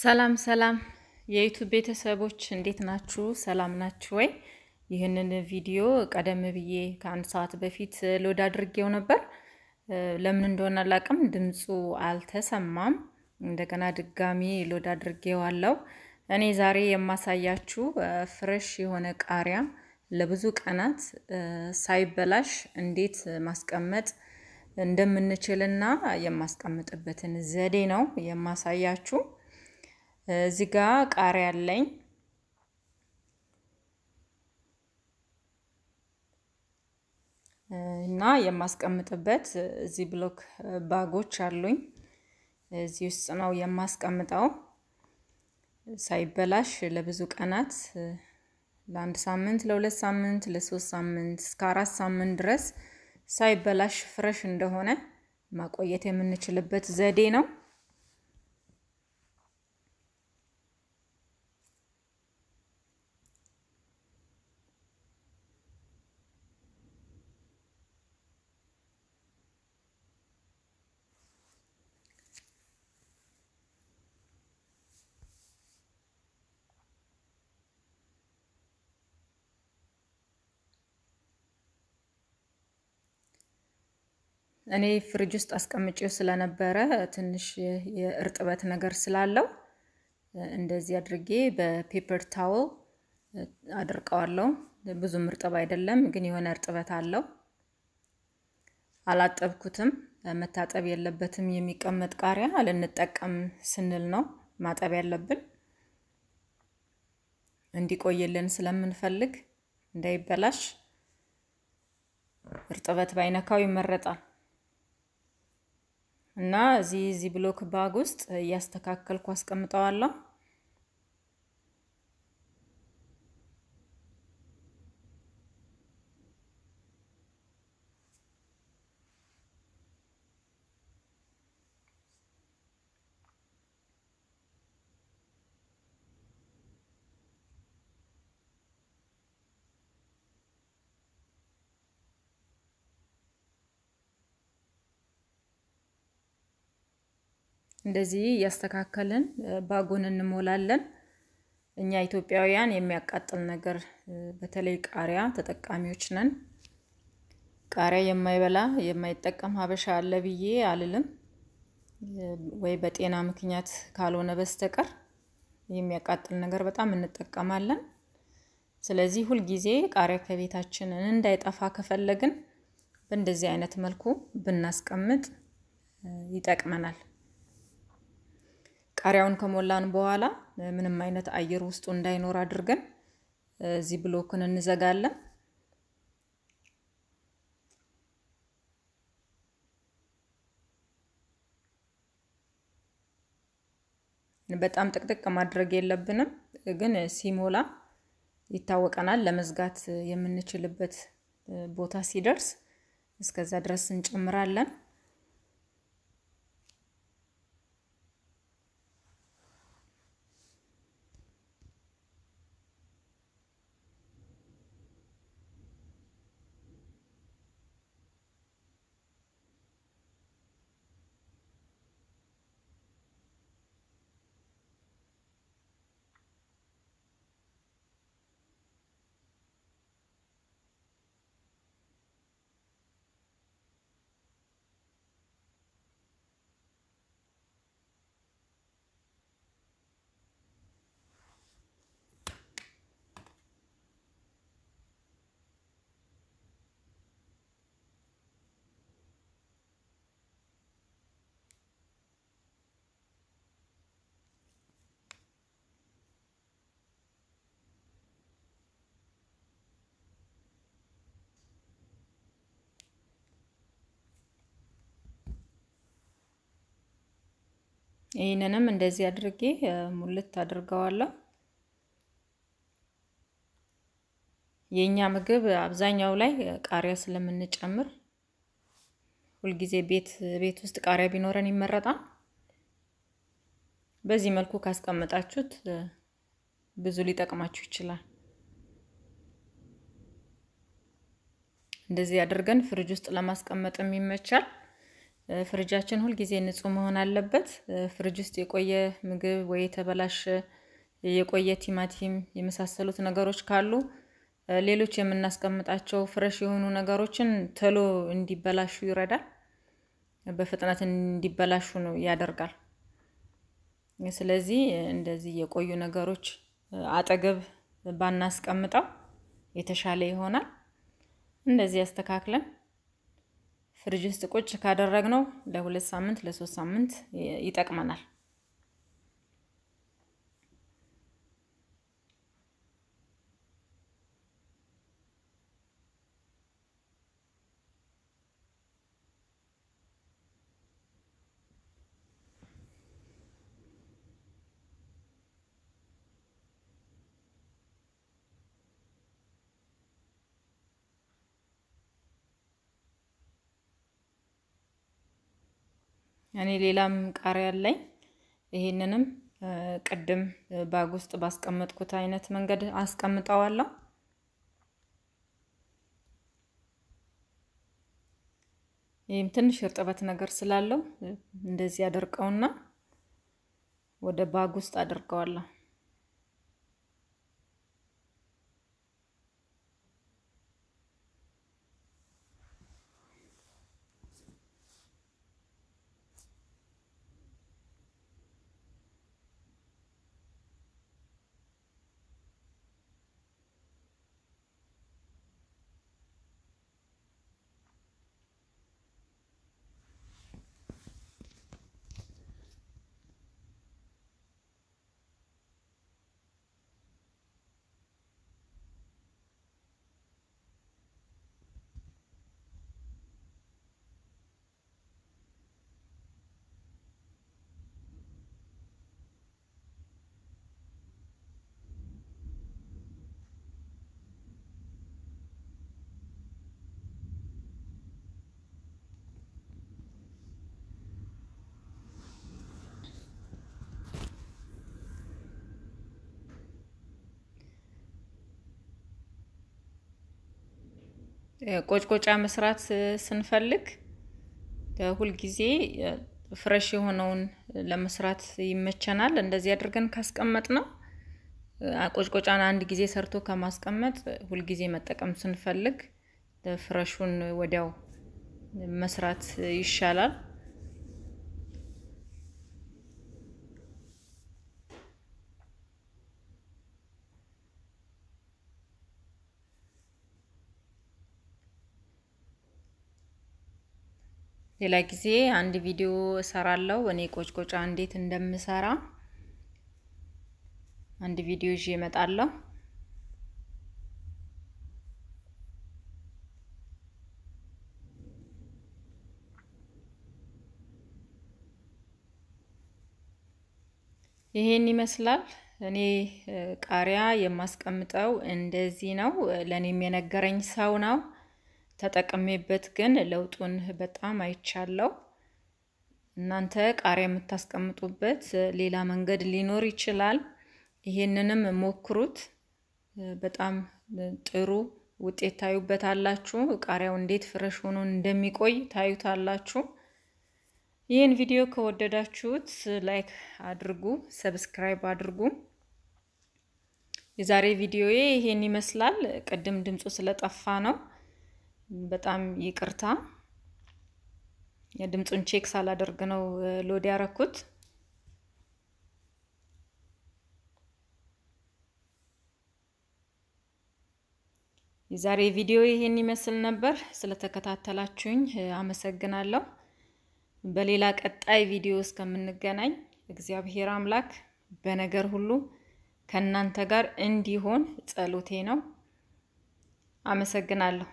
ሰላም ሰላም የዩቱብ ቤተሰቦች እንዴት ናችሁ? ሰላም ናችሁ ወይ? ይህንን ቪዲዮ ቀደም ብዬ ከአንድ ሰዓት በፊት ሎድ አድርጌው ነበር። ለምን እንደሆነ አላቅም፣ ድምፁ አልተሰማም። እንደገና ድጋሚ ሎድ አድርጌዋለሁ። እኔ ዛሬ የማሳያችሁ ፍሬሽ የሆነ ቃሪያ ለብዙ ቀናት ሳይበላሽ እንዴት ማስቀመጥ እንደምንችልና የማስቀምጥበትን ዘዴ ነው የማሳያችሁ እዚህ ጋ ቃሪያ አለኝ። እና የማስቀምጥበት እዚህ ብሎክ ባጎች አሉኝ። እዚህ ውስጥ ነው የማስቀምጠው ሳይበላሽ ለብዙ ቀናት ለአንድ ሳምንት፣ ለሁለት ሳምንት፣ ለሶስት ሳምንት እስከ አራት ሳምንት ድረስ ሳይበላሽ ፍረሽ እንደሆነ ማቆየት የምንችልበት ዘዴ ነው። እኔ ፍሪጅ ውስጥ አስቀምጬው ስለነበረ ትንሽ የእርጥበት ነገር ስላለው እንደዚህ አድርጌ በፔፐር ታወል አድርቀዋለሁ። ብዙም እርጥብ አይደለም፣ ግን የሆነ እርጥበት አለው። አላጠብኩትም። መታጠብ የለበትም። የሚቀመጥ ቃሪያ ልንጠቀም ስንል ነው ማጠብ ያለብን፣ እንዲቆይልን ስለምንፈልግ እንዳይበላሽ እርጥበት ባይነካው ይመረጣል። እና እዚህ እዚህ ብሎክ ባግ ውስጥ እያስተካከልኩ አስቀምጠዋለሁ። እንደዚህ እያስተካከልን ባጎን እንሞላለን። እኛ ኢትዮጵያውያን የሚያቃጥል ነገር በተለይ ቃሪያ ተጠቃሚዎች ነን። ቃሪያ የማይበላ የማይጠቀም ሀበሻ አለ ብዬ አልልም፣ ወይ በጤና ምክንያት ካልሆነ በስተቀር የሚያቃጥል ነገር በጣም እንጠቀማለን። ስለዚህ ሁልጊዜ ቃሪያ ከቤታችን እንዳይጠፋ ከፈለግን በእንደዚህ አይነት መልኩ ብናስቀምጥ ይጠቅመናል። ቃሪያውን ከሞላን በኋላ ምንም አይነት አየር ውስጡ እንዳይኖር አድርገን እዚህ ብሎክን እንዘጋለን። በጣም ጥቅጥቅ ማድረግ የለብንም፣ ግን ሲሞላ ይታወቀናል። ለመዝጋት የምንችልበት ቦታ ሲደርስ እስከዛ ድረስ እንጨምራለን። ይህንንም እንደዚህ አድርጌ ሙልት አድርገዋለሁ። የእኛ ምግብ አብዛኛው ላይ ቃሪያ ስለምንጨምር ሁልጊዜ ቤት ቤት ውስጥ ቃሪያ ቢኖረን ይመረጣል። በዚህ መልኩ ካስቀመጣችሁት ብዙ ሊጠቅማችሁ ይችላል። እንደዚህ አድርገን ፍሪጅ ውስጥ ለማስቀመጥም ይመቻል። ፍሪጃችን ሁልጊዜ ንጹህ መሆን አለበት። ፍሪጅ ውስጥ የቆየ ምግብ ወይ የተበላሸ የቆየ ቲማቲም የመሳሰሉት ነገሮች ካሉ ሌሎች የምናስቀምጣቸው ፍረሽ የሆኑ ነገሮችን ቶሎ እንዲበላሹ ይረዳል። በፍጥነት እንዲበላሹ ነው ያደርጋል። ስለዚህ እንደዚህ የቆዩ ነገሮች አጠገብ ባናስቀምጠው የተሻለ ይሆናል። እንደዚህ ያስተካክለን። ፍሪጅ ውስጥ ቁጭ ካደረግነው ለሁለት ሳምንት ለሶስት ሳምንት ይጠቅመናል። እኔ ሌላም ቃሪያ አለኝ። ይሄንንም ቅድም ባግ ውስጥ ባስቀመጥኩት አይነት መንገድ አስቀምጠዋለሁ። ይህም ትንሽ እርጥበት ነገር ስላለው እንደዚህ አደርቀውና ወደ ባግ ውስጥ አድርገዋለሁ። ቆጭቆጫ መስራት ስንፈልግ ሁልጊዜ ፍረሽ የሆነውን ለመስራት ይመቸናል። እንደዚህ አድርገን ካስቀመጥ ነው ቆጭቆጫን አንድ ጊዜ ሰርቶ ከማስቀመጥ ሁልጊዜ መጠቀም ስንፈልግ ፍረሹን ወዲያው መስራት ይሻላል። ሌላ ጊዜ አንድ ቪዲዮ እሰራለሁ እኔ ቆጭቆጫ እንዴት እንደምሰራ አንድ ቪዲዮ ይዤ እመጣለሁ። ይሄን ይመስላል። እኔ ቃሪያ የማስቀምጠው እንደዚህ ነው። ለእኔም የነገረኝ ሰው ነው። ተጠቅሜበት ግን ለውጡን በጣም አይቻለው። እናንተ ቃሪያ የምታስቀምጡበት ሌላ መንገድ ሊኖር ይችላል። ይሄንንም ሞክሩት። በጣም ጥሩ ውጤት ታዩበታላችሁ። ቃሪያው እንዴት ፍረሽ ሆኖ እንደሚቆይ ታዩታላችሁ። ይህን ቪዲዮ ከወደዳችሁት ላይክ አድርጉ፣ ሰብስክራይብ አድርጉ። የዛሬ ቪዲዮዬ ይሄን ይመስላል። ቅድም ድምፁ ስለጠፋ ነው። በጣም ይቅርታ የድምፁን ቼክ ሳላደርግ ነው ሎድ ያረኩት። የዛሬ ቪዲዮ ይሄን ይመስል ነበር። ስለተከታተላችሁኝ አመሰግናለሁ። በሌላ ቀጣይ ቪዲዮ እስከምንገናኝ እግዚአብሔር አምላክ በነገር ሁሉ ከእናንተ ጋር እንዲሆን ጸሎቴ ነው። አመሰግናለሁ።